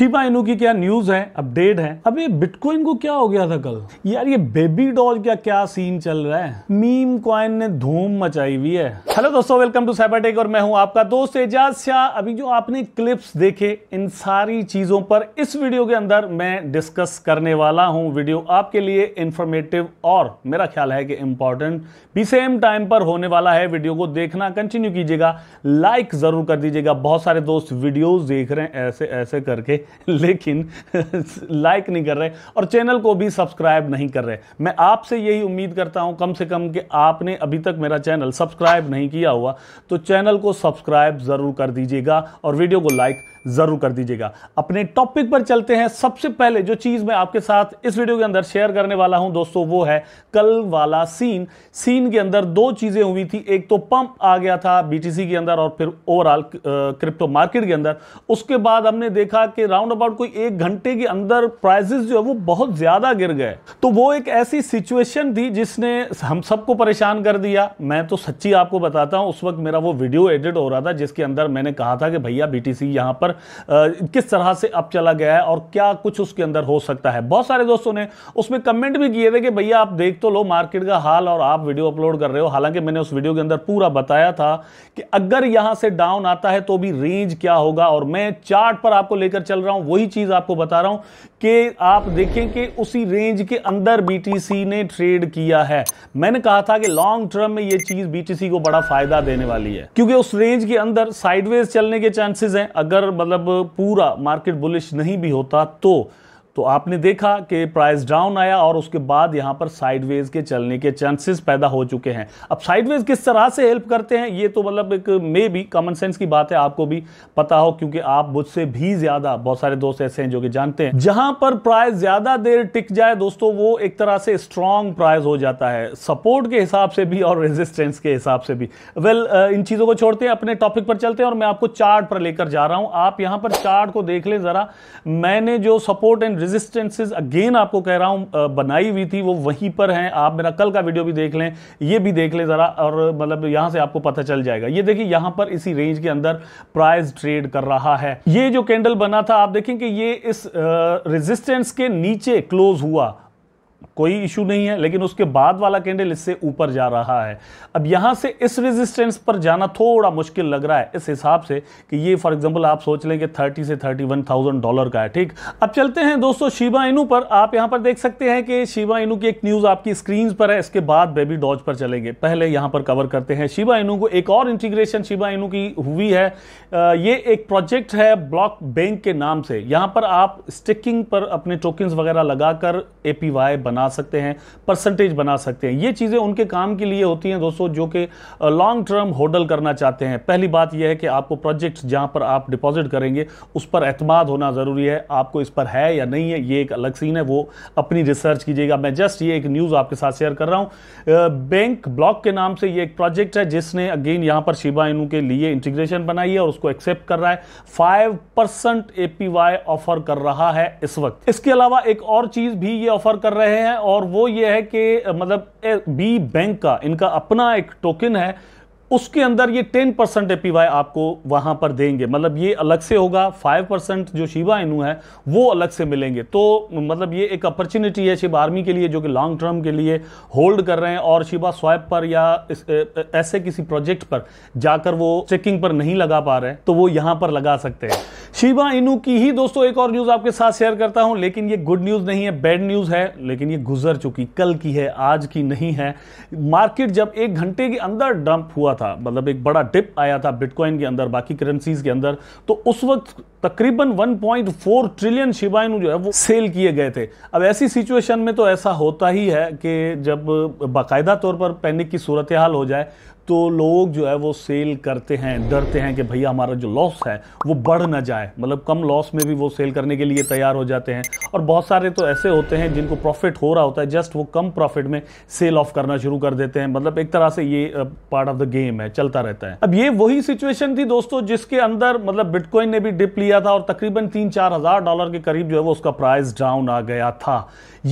Shiba Inu की क्या news है अपडेट है अब ये बिटकॉइन को क्या हो गया था कल यार ये बेबी डॉल का क्या सीन चल रहा है मीम कॉइन ने धूम मचाई हुई है हेलो दोस्तों वेलकम टू टेक और मैं हूं आपका दोस्त एजाज शाह अभी जो आपने क्लिप्स देखे इन सारी चीजों पर इस वीडियो के अंदर मैं डिस्कस करने वाला हूं वीडियो आपके लिए इंफॉर्मेटिव और मेरा ख्याल है कि इंपॉर्टेंट भी सेम टाइम पर होने वाला है वीडियो को देखना कंटिन्यू कीजिएगा लाइक जरूर कर दीजिएगा बहुत सारे दोस्त वीडियो देख रहे हैं ऐसे ऐसे करके लेकिन लाइक नहीं कर रहे और चैनल को भी सब्सक्राइब नहीं कर रहे मैं आपसे यही उम्मीद करता हूं कम से कम कि आपने अभी तक मेरा चैनल सब्सक्राइब नहीं किया हुआ तो चैनल को सब्सक्राइब ज़रूर कर दीजिएगा और वीडियो को लाइक ज़रूर कर दीजिएगा अपने टॉपिक पर चलते हैं सबसे पहले जो चीज़ मैं आपके साथ इस वीडियो के अंदर शेयर करने वाला हूं दोस्तों वो है कल वाला सीन सीन के अंदर दो चीज़ें हुई थी एक तो पंप आ गया था बीटीसी के अंदर और फिर ओवरऑल क्रिप्टो मार्केट के अंदर उसके बाद हमने देखा कि राम राउंड अबाउट कोई एक घंटे के अंदर प्राइजेस जो है वो बहुत ज्यादा गिर गए तो वो एक ऐसी सिचुएशन थी जिसने हम सबको परेशान कर दिया मैं तो सच्ची आपको बताता हूं उस वक्त मेरा वो वीडियो एडिट हो रहा था जिसके अंदर मैंने कहा था कि भैया बीटीसी यहां पर आ, किस तरह से अब चला गया है और क्या कुछ उसके अंदर हो सकता है बहुत सारे दोस्तों ने उसमें कमेंट भी किए थे कि भैया आप देख तो लो मार्केट का हाल और आप वीडियो अपलोड कर रहे हो हालांकि मैंने उस वीडियो के अंदर पूरा बताया था कि अगर यहां से डाउन आता है तो भी रेंज क्या होगा और मैं चार्ट पर आपको लेकर चल रहा रहा हूं वही चीज आपको बता रहा हूं कि आप देखें कि उसी रेंज के अंदर बीटीसी ने ट्रेड किया है मैंने कहा था कि लॉन्ग टर्म में यह चीज बीटीसी को बड़ा फायदा देने वाली है क्योंकि उस रेंज के अंदर साइडवेज चलने के चांसेस हैं अगर मतलब पूरा मार्केट बुलिश नहीं भी होता तो तो आपने देखा कि प्राइस डाउन आया और उसके बाद यहां पर साइडवेज के चलने के चांसेस पैदा हो चुके हैं अब साइडवेज किस तरह से हेल्प करते हैं ये तो मतलब एक मे भी कॉमन सेंस की बात है आपको भी पता हो क्योंकि आप मुझसे भी ज्यादा बहुत सारे दोस्त ऐसे हैं जो कि जानते हैं जहां पर प्राइस ज्यादा देर टिक जाए दोस्तों वो एक तरह से स्ट्रांग प्राइस हो जाता है सपोर्ट के हिसाब से भी और रेजिस्टेंस के हिसाब से भी वेल well, इन चीजों को छोड़ते हैं अपने टॉपिक पर चलते हैं और मैं आपको चार्ट पर लेकर जा रहा हूं आप यहां पर चार्ट को देख लें जरा मैंने जो सपोर्ट एंड रेजिस्टेंसेज अगेन आपको कह रहा हूं बनाई हुई थी वो वहीं पर हैं आप मेरा कल का वीडियो भी देख लें ये भी देख लें ज़रा और मतलब यहां से आपको पता चल जाएगा ये देखिए यहां पर इसी रेंज के अंदर प्राइस ट्रेड कर रहा है ये जो कैंडल बना था आप देखें कि ये इस रेजिस्टेंस के नीचे क्लोज हुआ कोई इशू नहीं है लेकिन उसके बाद वाला कैंडल इससे ऊपर जा रहा है अब यहां से इस रेजिस्टेंस पर जाना थोड़ा मुश्किल लग रहा है इस हिसाब से कि ये फॉर एग्जांपल आप सोच लें कि 30 से 31,000 डॉलर का है ठीक अब चलते हैं दोस्तों शिवा इनू पर आप यहां पर देख सकते हैं कि शिवा इनू की एक न्यूज आपकी स्क्रीन पर है इसके बाद बेबी डॉज पर चलेंगे पहले यहां पर कवर करते हैं शिवा इनू को एक और इंटीग्रेशन शिवा इनू की हुई है ये एक प्रोजेक्ट है ब्लॉक बैंक के नाम से यहां पर आप स्टिकिंग पर अपने टोकन वगैरह लगाकर एपीवाई बना सकते हैं परसेंटेज बना सकते हैं ये चीज़ें उनके काम के लिए होती हैं दोस्तों जो कि लॉन्ग टर्म होडल करना चाहते हैं पहली बात यह है कि आपको प्रोजेक्ट्स जहाँ पर आप डिपॉजिट करेंगे उस पर अहतमाद होना ज़रूरी है आपको इस पर है या नहीं है ये एक अलग सीन है वो अपनी रिसर्च कीजिएगा मैं जस्ट ये एक न्यूज़ आपके साथ शेयर कर रहा हूँ बैंक ब्लॉक के नाम से ये एक प्रोजेक्ट है जिसने अगेन यहाँ पर शिबा इनू के लिए इंटीग्रेशन बनाई है और उसको एक्सेप्ट कर रहा है फाइव परसेंट ऑफर कर रहा है इस वक्त इसके अलावा एक और चीज़ भी ये ऑफर कर रहे हैं और वो ये है कि मतलब बी बैंक का इनका अपना एक टोकन है उसके अंदर ये टेन परसेंट ए आपको वहां पर देंगे मतलब ये अलग से होगा फाइव परसेंट जो शिवा इनू है वो अलग से मिलेंगे तो मतलब ये एक अपॉर्चुनिटी है शिव आर्मी के लिए जो कि लॉन्ग टर्म के लिए होल्ड कर रहे हैं और शिवा स्वाइप पर या ऐसे किसी प्रोजेक्ट पर जाकर वो चेकिंग पर नहीं लगा पा रहे तो वो यहां पर लगा सकते हैं शिवा इनू की ही दोस्तों एक और न्यूज़ आपके साथ शेयर करता हूँ लेकिन ये गुड न्यूज़ नहीं है बैड न्यूज़ है लेकिन ये गुजर चुकी कल की है आज की नहीं है मार्केट जब एक घंटे के अंदर डंप हुआ था मतलब एक बड़ा डिप आया था बिटकॉइन के अंदर बाकी करेंसीज के अंदर तो उस वक्त तकरीबन 1.4 ट्रिलियन शिबाइन जो है वो सेल किए गए थे अब ऐसी सिचुएशन में तो ऐसा होता ही है कि जब बाकायदा तौर पर पैनिक की सूरत हाल हो जाए तो लोग जो है वो सेल करते हैं डरते हैं कि भैया हमारा जो लॉस है वो बढ़ ना जाए मतलब कम लॉस में भी वो सेल करने के लिए तैयार हो जाते हैं और बहुत सारे तो ऐसे होते हैं जिनको प्रॉफिट हो रहा होता है जस्ट वो कम प्रॉफिट में सेल ऑफ करना शुरू कर देते हैं मतलब एक तरह से ये पार्ट ऑफ द गेम है चलता रहता है अब ये वही सिचुएशन थी दोस्तों जिसके अंदर मतलब बिटकॉइन ने भी डिप लिया दिया था और तकरीबन तीन चार हजार डॉलर के करीब जो है वो उसका प्राइस डाउन आ गया था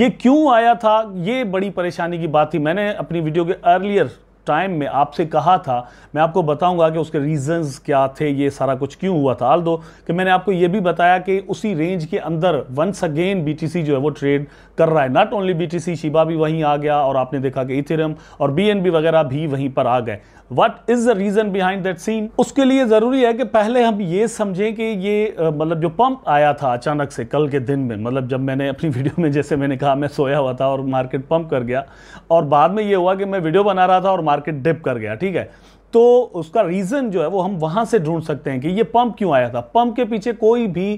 ये क्यों आया था ये बड़ी परेशानी की बात थी मैंने अपनी वीडियो के अर्लियर टाइम में आपसे कहा था मैं आपको बताऊंगा कि उसके रीजंस क्या थे ये सारा कुछ क्यों हुआ था आल दो कि मैंने आपको ये भी बताया कि उसी रेंज के अंदर वंस अगेन बीटीसी जो है वो ट्रेड कर रहा है नॉट ओनली बीटीसी शिबा भी वहीं आ गया और आपने देखा कि इथेरियम और बीएनबी वगैरह भी वहीं पर आ गए what is the reason behind that scene उसके लिए जरूरी है कि पहले हम ये समझें कि ये मतलब जो पंप आया था अचानक से कल के दिन में मतलब जब मैंने अपनी वीडियो में जैसे मैंने कहा मैं सोया हुआ था और मार्केट पंप कर गया और बाद में ये हुआ कि मैं वीडियो बना रहा था और मार्केट डिप कर गया ठीक है तो उसका रीज़न जो है वो हम वहां से ढूंढ सकते हैं कि ये पंप क्यों आया था पंप के पीछे कोई भी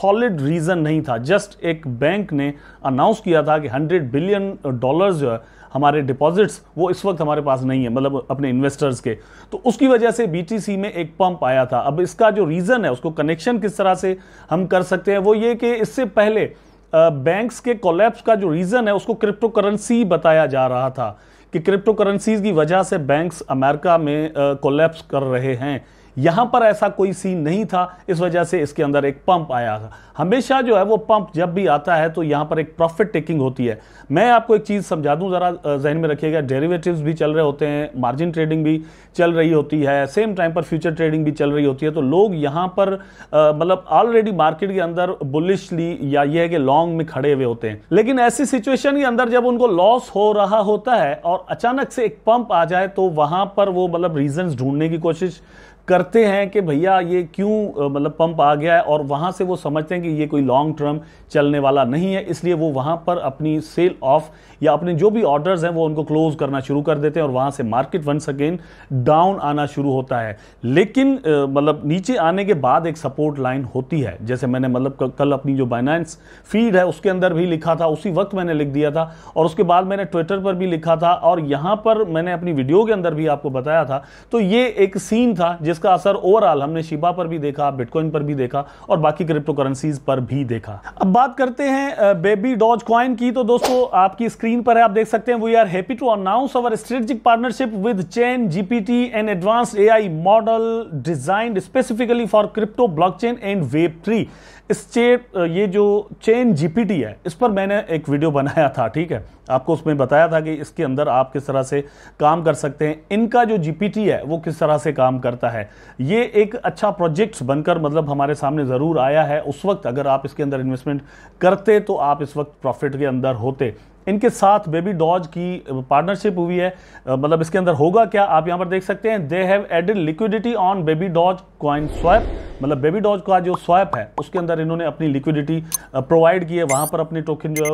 सॉलिड रीज़न नहीं था जस्ट एक बैंक ने अनाउंस किया था कि 100 बिलियन डॉलर्स जो है हमारे डिपॉजिट्स वो इस वक्त हमारे पास नहीं है मतलब अपने इन्वेस्टर्स के तो उसकी वजह से बी में एक पंप आया था अब इसका जो रीज़न है उसको कनेक्शन किस तरह से हम कर सकते हैं वो ये कि इससे पहले बैंक्स के कोलैप्स का जो रीज़न है उसको क्रिप्टो करेंसी बताया जा रहा था कि क्रिप्टो करेंसीज की वजह से बैंक्स अमेरिका में कोलैप्स कर रहे हैं यहां पर ऐसा कोई सीन नहीं था इस वजह से इसके अंदर एक पंप आया था हमेशा जो है वो पंप जब भी आता है तो यहां पर एक प्रॉफिट टेकिंग होती है मैं आपको एक चीज़ समझा दूं ज़रा जहन में रखिएगा डेरिवेटिव्स भी चल रहे होते हैं मार्जिन ट्रेडिंग भी चल रही होती है सेम टाइम पर फ्यूचर ट्रेडिंग भी चल रही होती है तो लोग यहां पर मतलब ऑलरेडी मार्केट के अंदर बुलिशली या ये है कि लॉन्ग में खड़े हुए होते हैं लेकिन ऐसी सिचुएशन के अंदर जब उनको लॉस हो रहा होता है और अचानक से एक पंप आ जाए तो वहां पर वो मतलब रीजन ढूंढने की कोशिश करते हैं कि भैया ये क्यों मतलब पंप आ गया है और वहाँ से वो समझते हैं कि ये कोई लॉन्ग टर्म चलने वाला नहीं है इसलिए वो वहाँ पर अपनी सेल ऑफ या अपने जो भी ऑर्डर्स हैं वो उनको क्लोज करना शुरू कर देते हैं और वहाँ से मार्केट वंस अगेन डाउन आना शुरू होता है लेकिन मतलब नीचे आने के बाद एक सपोर्ट लाइन होती है जैसे मैंने मतलब कल अपनी जो बाइनेंस फीड है उसके अंदर भी लिखा था उसी वक्त मैंने लिख दिया था और उसके बाद मैंने ट्विटर पर भी लिखा था और यहाँ पर मैंने अपनी वीडियो के अंदर भी आपको बताया था तो ये एक सीन था जिस जिसका असर ओवरऑल हमने शिबा पर भी देखा बिटकॉइन पर भी देखा और बाकी क्रिप्टो करेंसीज पर भी देखा अब बात करते हैं बेबी डॉज कॉइन की तो दोस्तों आपकी स्क्रीन पर है आप देख सकते हैं we are happy to announce our strategic partnership with chain GPT and advance AI model design specifically for crypto blockchain and web three इस चेप ये जो चेन जीपीटी है इस पर मैंने एक वीडियो बनाया था ठीक है आपको उसमें बताया था कि इसके अंदर आप किस तरह से काम कर सकते हैं इनका जो जी है वो किस तरह से काम करता है ये एक अच्छा प्रोजेक्ट बनकर मतलब हमारे सामने ज़रूर आया है उस वक्त अगर आप इसके अंदर इन्वेस्टमेंट करते तो आप इस वक्त प्रॉफिट के अंदर होते इनके साथ बेबी डॉज की पार्टनरशिप हुई है मतलब इसके अंदर होगा क्या आप यहाँ पर देख सकते हैं they have added liquidity on baby doge coin swap मतलब बेबी डॉज का जो स्वैप है उसके अंदर इन्होंने अपनी लिक्विडिटी प्रोवाइड की है वहाँ पर अपने टोकन जो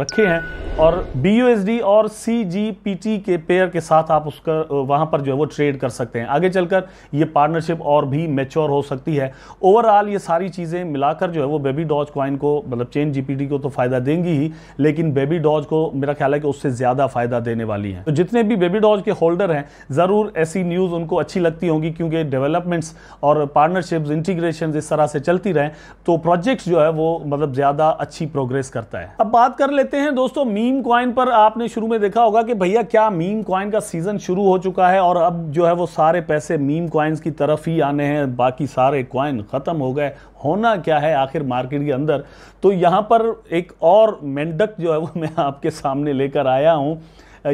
रखे हैं और बी और सी के पेयर के साथ आप उसका वहाँ पर जो है वो ट्रेड कर सकते हैं आगे चलकर ये पार्टनरशिप और भी मेच्योर हो सकती है ओवरऑल ये सारी चीज़ें मिलाकर जो है वो बेबी डॉज क्वाइन को मतलब चेन जीपीटी को तो फायदा देंगी ही लेकिन बेबी डॉज डॉज को मेरा ख्याल है कि उससे ज़्यादा फ़ायदा देने वाली है तो जितने भी बेबी डॉज के होल्डर हैं ज़रूर ऐसी न्यूज़ उनको अच्छी लगती होंगी क्योंकि डेवलपमेंट्स और पार्टनरशिप इंटीग्रेशन इस तरह से चलती रहे तो प्रोजेक्ट जो है वो मतलब ज़्यादा अच्छी प्रोग्रेस करता है अब बात कर लेते हैं दोस्तों मीम क्वाइन पर आपने शुरू में देखा होगा कि भैया क्या मीम क्वाइन का सीज़न शुरू हो चुका है और अब जो है वो सारे पैसे मीम क्वाइंस की तरफ ही आने हैं बाकी सारे क्वाइन ख़त्म हो गए होना क्या है आखिर मार्केट के अंदर तो यहाँ पर एक और मेंढक जो है वो मैं आपके सामने लेकर आया हूँ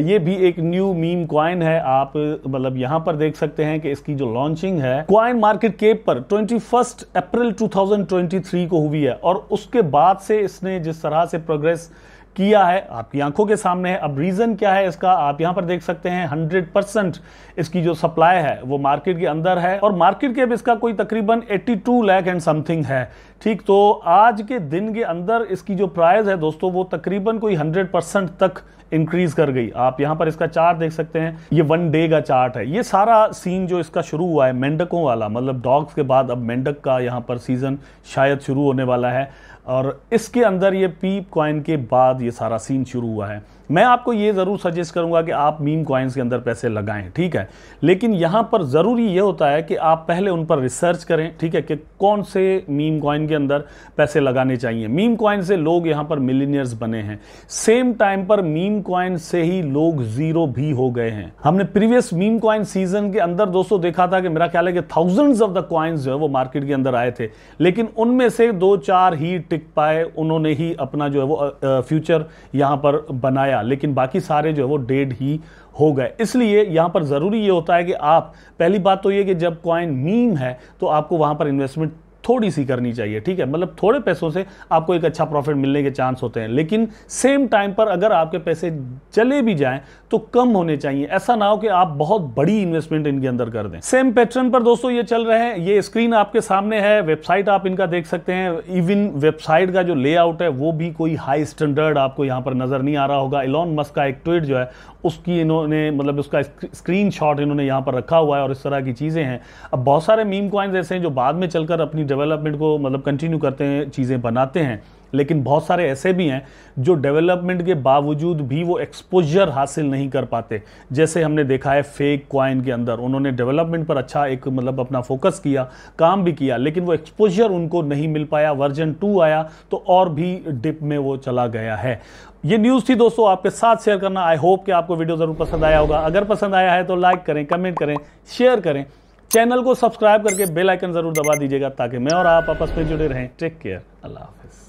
ये भी एक न्यू मीम क्वाइन है आप मतलब यहाँ पर देख सकते हैं कि इसकी जो लॉन्चिंग है क्वाइन मार्केट केप पर 21 अप्रैल 2023 को हुई है और उसके बाद से इसने जिस तरह से प्रोग्रेस किया है आपकी आंखों के सामने है अब रीज़न क्या है इसका आप यहाँ पर देख सकते हैं हंड्रेड परसेंट इसकी जो सप्लाई है वो मार्केट के अंदर है और मार्केट के अब इसका कोई तकरीबन टू लाख एंड समथिंग है ठीक तो आज के दिन के अंदर इसकी जो प्राइस है दोस्तों वो तकरीबन कोई हंड्रेड परसेंट तक इंक्रीज कर गई आप यहाँ पर इसका चार्ट देख सकते हैं ये वन डे का चार्ट है ये सारा सीन जो इसका शुरू हुआ है मेंढकों वाला मतलब डॉग्स के बाद अब मेंढक का यहाँ पर सीज़न शायद शुरू होने वाला है और इसके अंदर ये पीप कॉइन के बाद ये सारा सीन शुरू हुआ है मैं आपको ये ज़रूर सजेस्ट करूंगा कि आप मीम कॉइन्स के अंदर पैसे लगाएं ठीक है लेकिन यहाँ पर ज़रूरी ये होता है कि आप पहले उन पर रिसर्च करें ठीक है कि कौन से मीम कॉइन के अंदर पैसे लगाने चाहिए मीम कॉइन से लोग यहाँ पर मिलीनियर्स बने हैं सेम टाइम पर मीम कॉइन से ही लोग ज़ीरो भी हो गए हैं हमने प्रीवियस मीम कॉइन सीजन के अंदर दोस्तों देखा था कि मेरा ख्याल है कि थाउजेंड्स ऑफ द कॉइन्स जो है वो मार्केट के अंदर आए थे लेकिन उनमें से दो चार ही टिक पाए उन्होंने ही अपना जो है वो फ्यूचर यहाँ पर बनाया लेकिन बाकी सारे जो है वो डेड ही हो गए इसलिए यहाँ पर ज़रूरी ये होता है कि आप पहली बात तो ये कि जब कॉइन मीम है तो आपको वहाँ पर इन्वेस्टमेंट थोड़ी सी करनी चाहिए ठीक है मतलब थोड़े पैसों से आपको एक अच्छा प्रॉफिट मिलने के चांस होते हैं लेकिन सेम टाइम पर अगर आपके पैसे चले भी जाएं तो कम होने चाहिए ऐसा ना हो कि आप बहुत बड़ी इन्वेस्टमेंट इनके अंदर कर दें सेम पैटर्न पर दोस्तों ये चल रहे हैं ये स्क्रीन आपके सामने है वेबसाइट आप इनका देख सकते हैं इवन वेबसाइट का जो लेआउट है वो भी कोई हाई स्टैंडर्ड आपको यहाँ पर नजर नहीं आ रहा होगा इलॉन मस्क का एक ट्वीट जो है उसकी इन्होंने मतलब उसका स्क्रीन इन्होंने यहाँ पर रखा हुआ है और इस तरह की चीज़ें हैं अब बहुत सारे मीम कॉइन्स ऐसे हैं जो बाद में चलकर अपनी डेवलपमेंट को मतलब कंटिन्यू करते हैं चीज़ें बनाते हैं लेकिन बहुत सारे ऐसे भी हैं जो डेवलपमेंट के बावजूद भी वो एक्सपोजर हासिल नहीं कर पाते जैसे हमने देखा है फेक क्वाइन के अंदर उन्होंने डेवलपमेंट पर अच्छा एक मतलब अपना फोकस किया काम भी किया लेकिन वो एक्सपोजर उनको नहीं मिल पाया वर्जन टू आया तो और भी डिप में वो चला गया है ये न्यूज़ थी दोस्तों आपके साथ शेयर करना आई होप कि आपको वीडियो ज़रूर पसंद आया होगा अगर पसंद आया है तो लाइक करें कमेंट करें शेयर करें चैनल को सब्सक्राइब करके बेल आइकन जरूर दबा दीजिएगा ताकि मैं और आप आपस में जुड़े रहें टेक केयर अल्लाह हाफिज़